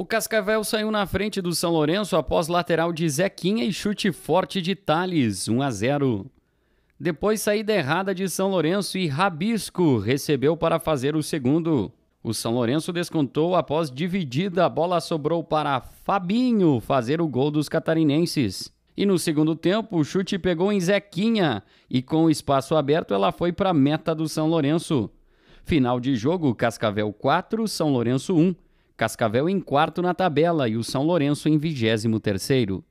O Cascavel saiu na frente do São Lourenço após lateral de Zequinha e chute forte de Tales, 1 a 0. Depois saída errada de São Lourenço e Rabisco recebeu para fazer o segundo. O São Lourenço descontou após dividida, a bola sobrou para Fabinho fazer o gol dos catarinenses. E no segundo tempo, o chute pegou em Zequinha e com o espaço aberto ela foi para a meta do São Lourenço. Final de jogo, Cascavel 4, São Lourenço 1. Cascavel em quarto na tabela e o São Lourenço em vigésimo terceiro.